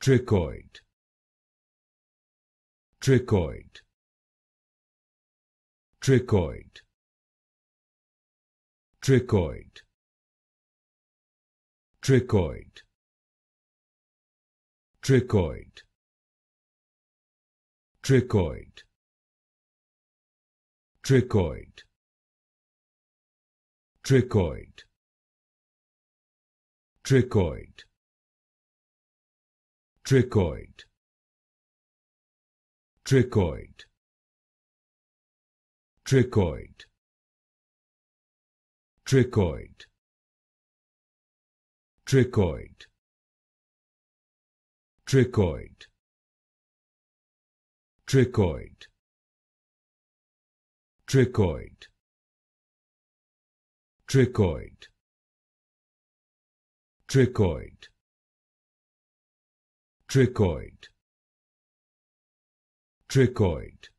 Trichoid Trichoid Trichoid Trichoid Trichoid Trichoid Trichoid Trichoid Trichoid Trichoid Trichoid Trichoid Trichoid Trichoid Trichoid Trichoid Trichoid Trichoid Trichoid Trichoid Trichoid. Trichoid.